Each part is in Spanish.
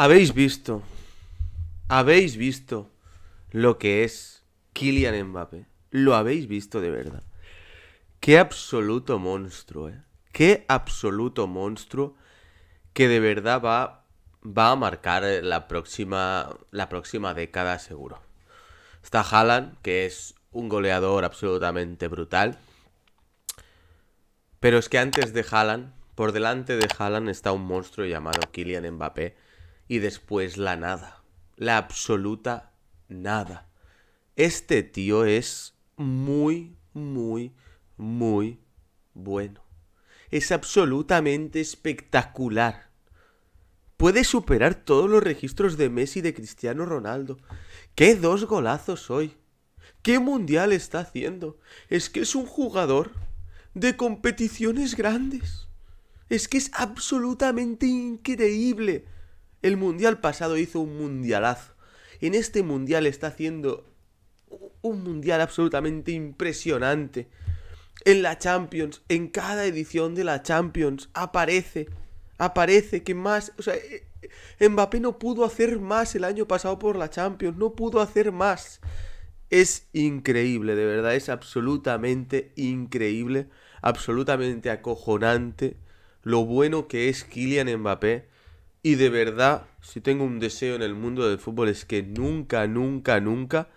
Habéis visto, habéis visto lo que es Kylian Mbappé. Lo habéis visto de verdad. Qué absoluto monstruo, ¿eh? Qué absoluto monstruo que de verdad va, va a marcar la próxima, la próxima década seguro. Está Haaland, que es un goleador absolutamente brutal. Pero es que antes de Haaland, por delante de Haaland está un monstruo llamado Kylian Mbappé y después la nada, la absoluta nada. Este tío es muy, muy, muy bueno. Es absolutamente espectacular. Puede superar todos los registros de Messi y de Cristiano Ronaldo. ¡Qué dos golazos hoy! ¿Qué mundial está haciendo? Es que es un jugador de competiciones grandes. Es que es absolutamente increíble el mundial pasado hizo un mundialazo. En este mundial está haciendo un mundial absolutamente impresionante. En la Champions, en cada edición de la Champions, aparece, aparece que más, o sea, eh, Mbappé no pudo hacer más el año pasado por la Champions, no pudo hacer más. Es increíble, de verdad, es absolutamente increíble, absolutamente acojonante lo bueno que es Kylian Mbappé y de verdad, si tengo un deseo en el mundo del fútbol es que nunca, nunca, nunca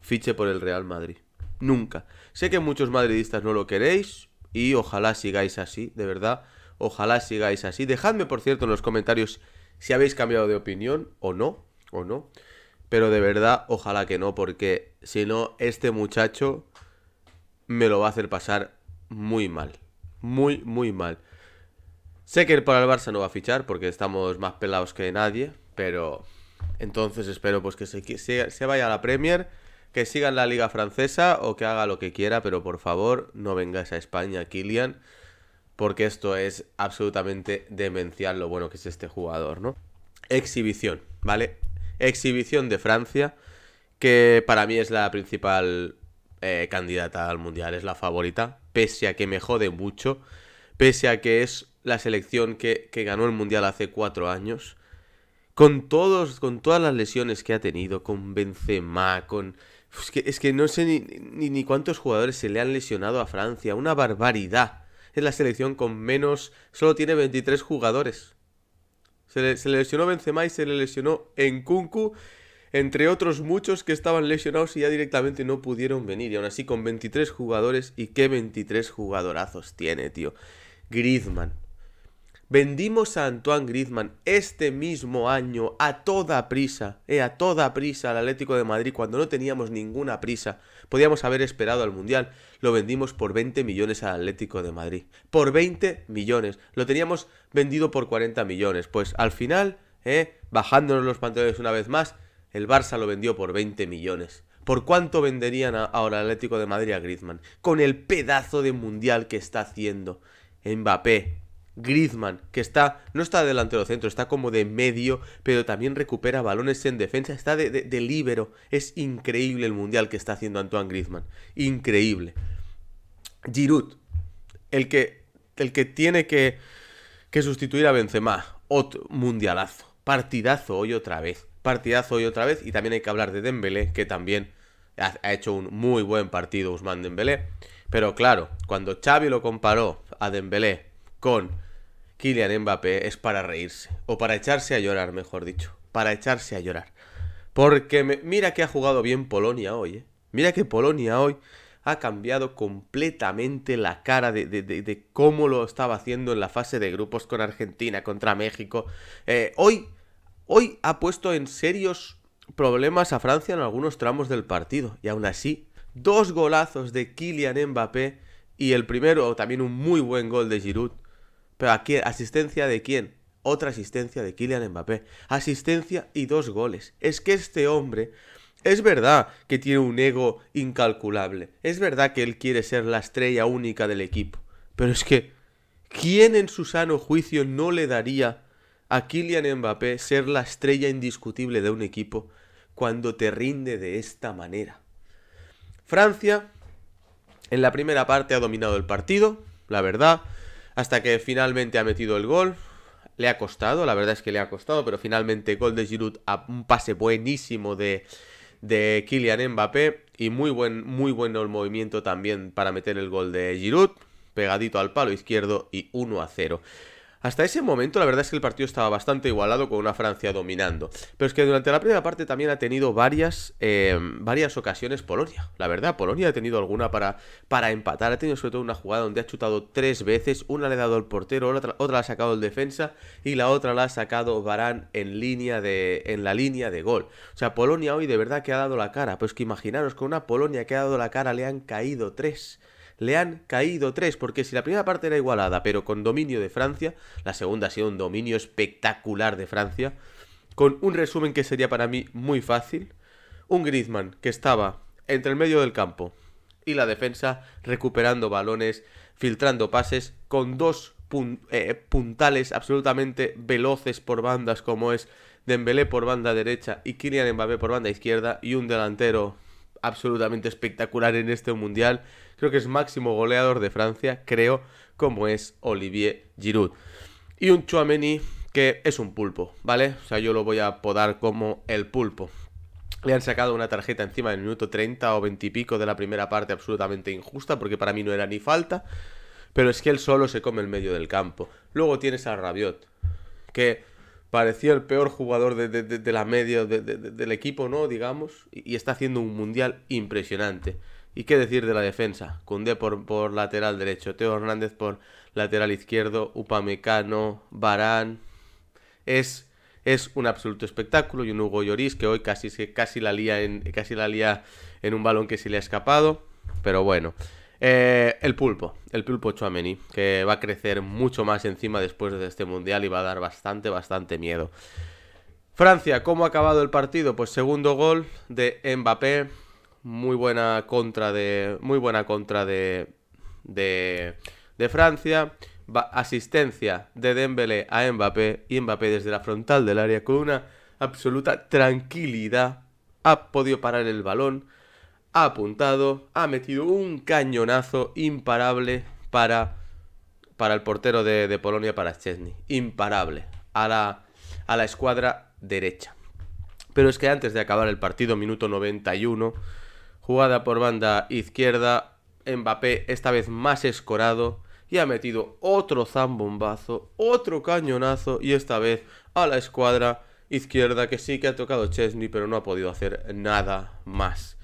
fiche por el Real Madrid. Nunca. Sé que muchos madridistas no lo queréis y ojalá sigáis así, de verdad. Ojalá sigáis así. Dejadme, por cierto, en los comentarios si habéis cambiado de opinión o no, o no. Pero de verdad, ojalá que no, porque si no, este muchacho me lo va a hacer pasar muy mal. Muy, muy mal. Sé que para el Barça no va a fichar porque estamos más pelados que nadie, pero entonces espero pues que se, vaya a la Premier, que siga en la liga francesa o que haga lo que quiera, pero por favor no vengáis a España, Kylian, porque esto es absolutamente demencial lo bueno que es este jugador, ¿no? Exhibición, ¿vale? Exhibición de Francia, que para mí es la principal eh, candidata al Mundial, es la favorita, pese a que me jode mucho, pese a que es la selección que, ganó el Mundial hace cuatro años, con, todos, con todas las lesiones que ha tenido, con Benzema, con... Es que, no sé ni, cuántos jugadores se le han lesionado a Francia, una barbaridad. Es la selección con menos... Solo tiene 23 jugadores. Se le, lesionó Benzema y se le lesionó en Kunku entre otros muchos que estaban lesionados y ya directamente no pudieron venir. Y aún así con 23 jugadores, ¿y qué 23 jugadorazos tiene, tío? Griezmann, Vendimos a Antoine Griezmann este mismo año a toda prisa, eh, a toda prisa al Atlético de Madrid cuando no teníamos ninguna prisa. Podíamos haber esperado al Mundial. Lo vendimos por 20 millones al Atlético de Madrid. Por 20 millones. Lo teníamos vendido por 40 millones. Pues al final, eh, bajándonos los pantalones una vez más, el Barça lo vendió por 20 millones. ¿Por cuánto venderían ahora al Atlético de Madrid a Griezmann? Con el pedazo de Mundial que está haciendo. Mbappé, Griezmann, que está, no está delantero centro, está como de medio, pero también recupera balones en defensa, está de, de, líbero. Es increíble el mundial que está haciendo Antoine Griezmann. Increíble. Giroud, el que, el que tiene que, que sustituir a Benzema. Otro mundialazo. Partidazo hoy otra vez. Partidazo hoy otra vez. Y también hay que hablar de Dembélé, que también ha, hecho un muy buen partido Usman Dembélé. Pero claro, cuando Xavi lo comparó a Dembélé con Kylian Mbappé es para reírse, o para echarse a llorar, mejor dicho, para echarse a llorar. Porque mira que ha jugado bien Polonia hoy, ¿eh? Mira que Polonia hoy ha cambiado completamente la cara de, cómo lo estaba haciendo en la fase de grupos con Argentina, contra México. Eh, hoy, hoy ha puesto en serios problemas a Francia en algunos tramos del partido. Y aún así, dos golazos de Kylian Mbappé y el primero, o también un muy buen gol de Giroud, ¿Pero aquí ¿Asistencia de quién? Otra asistencia de Kylian Mbappé. Asistencia y dos goles. Es que este hombre... Es verdad que tiene un ego incalculable. Es verdad que él quiere ser la estrella única del equipo. Pero es que... ¿Quién en su sano juicio no le daría a Kylian Mbappé ser la estrella indiscutible de un equipo cuando te rinde de esta manera? Francia en la primera parte ha dominado el partido, la verdad hasta que finalmente ha metido el gol. Le ha costado, la verdad es que le ha costado, pero finalmente gol de Giroud a un pase buenísimo de, de Kylian Mbappé y muy buen, muy buen el movimiento también para meter el gol de Giroud, pegadito al palo izquierdo y 1 a 0. Hasta ese momento la verdad es que el partido estaba bastante igualado con una Francia dominando. Pero es que durante la primera parte también ha tenido varias, eh, varias ocasiones Polonia. La verdad, Polonia ha tenido alguna para, para empatar. Ha tenido sobre todo una jugada donde ha chutado tres veces. Una le ha dado al portero, otra, otra la ha sacado el defensa y la otra la ha sacado Barán en, línea de, en la línea de gol. O sea, Polonia hoy de verdad que ha dado la cara. Pues que imaginaros, con una Polonia que ha dado la cara le han caído tres le han caído tres, porque si la primera parte era igualada, pero con dominio de Francia, la segunda ha sido un dominio espectacular de Francia, con un resumen que sería para mí muy fácil, un Griezmann que estaba entre el medio del campo y la defensa, recuperando balones, filtrando pases, con dos eh, puntales absolutamente veloces por bandas como es Dembélé por banda derecha y Kylian Mbappé por banda izquierda y un delantero absolutamente espectacular en este mundial. Creo que es máximo goleador de Francia, creo, como es Olivier Giroud. Y un Chouameni que es un pulpo, ¿vale? O sea, yo lo voy a apodar como el pulpo. Le han sacado una tarjeta encima del minuto 30 o 20 y pico de la primera parte absolutamente injusta, porque para mí no era ni falta. Pero es que él solo se come el medio del campo. Luego tienes a Rabiot, que parecía el peor jugador de, la media del equipo, ¿no? Digamos, y, está haciendo un mundial impresionante. ¿Y qué decir de la defensa? Cundé por, lateral derecho, Teo Hernández por lateral izquierdo, Upamecano, Barán. Es, es un absoluto espectáculo y un Hugo Lloris que hoy casi, casi, la lía en, casi la lía en un balón que se le ha escapado. Pero bueno, eh, el pulpo, el pulpo Chuameni, que va a crecer mucho más encima después de este mundial y va a dar bastante, bastante miedo. Francia, ¿cómo ha acabado el partido? Pues segundo gol de Mbappé, muy buena contra de, muy buena contra de, de, Francia, asistencia de Dembélé a Mbappé y Mbappé desde la frontal del área con una absoluta tranquilidad ha podido parar el balón ha apuntado, ha metido un cañonazo imparable para, para el portero de, Polonia, para Chesney. Imparable. A la, a la escuadra derecha. Pero es que antes de acabar el partido, minuto 91, jugada por banda izquierda, Mbappé esta vez más escorado y ha metido otro zambombazo, otro cañonazo y esta vez a la escuadra izquierda que sí que ha tocado Chesney pero no ha podido hacer nada más.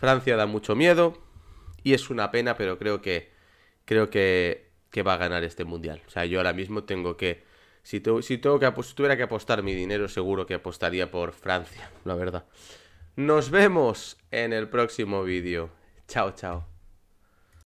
Francia da mucho miedo y es una pena, pero creo que creo que, que va a ganar este mundial. O sea, yo ahora mismo tengo que si, tengo que si tuviera que apostar mi dinero, seguro que apostaría por Francia, la verdad. Nos vemos en el próximo vídeo. Chao, chao.